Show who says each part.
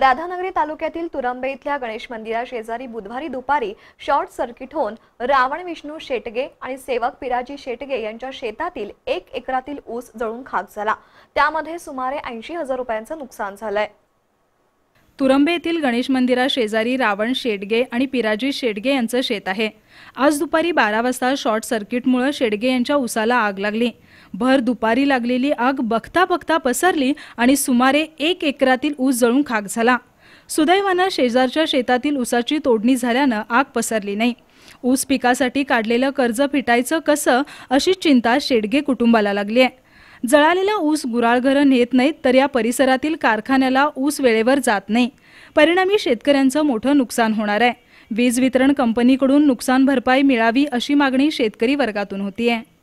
Speaker 1: राधानगरी तालुक्यातील तुरंबे इथल्या गणेश मंदिरा शेजारी बुधवारी दुपारी शॉर्ट सर्किट होऊन रावण विष्णू शेटगे आणि सेवक पिराजी शेटगे यांच्या शेतातील एक एकरातील ऊस जळून खाक झाला त्यामध्ये सुमारे ऐंशी हजार रुपयांचं नुकसान झालंय
Speaker 2: तुरंबे येथील गणेश मंदिरा शेजारी रावण शेडगे आणि पिराजी शेडगे यांचं शेत आहे आज दुपारी बारा वाजता शॉर्ट सर्किटमुळे शेडगे यांच्या उसाला आग लागली भर दुपारी लागलेली आग बघता बघता पसरली आणि सुमारे एक एकरातील ऊस जळून खाक झाला सुदैवानं शेजारच्या शेतातील ऊसाची तोडणी झाल्यानं आग पसरली नाही ऊस पिकासाठी काढलेलं कर्ज फिटायचं कसं अशी चिंता शेडगे कुटुंबाला लागली आहे जळालेला ऊस गुराळघरं नेत नाहीत तर या परिसरातील कारखान्याला ऊस वेळेवर जात नाही परिणामी शेतकऱ्यांचं मोठं नुकसान होणार आहे वीज वितरण कंपनीकडून नुकसान भरपाई मिळावी अशी मागणी शेतकरी वर्गातून आहे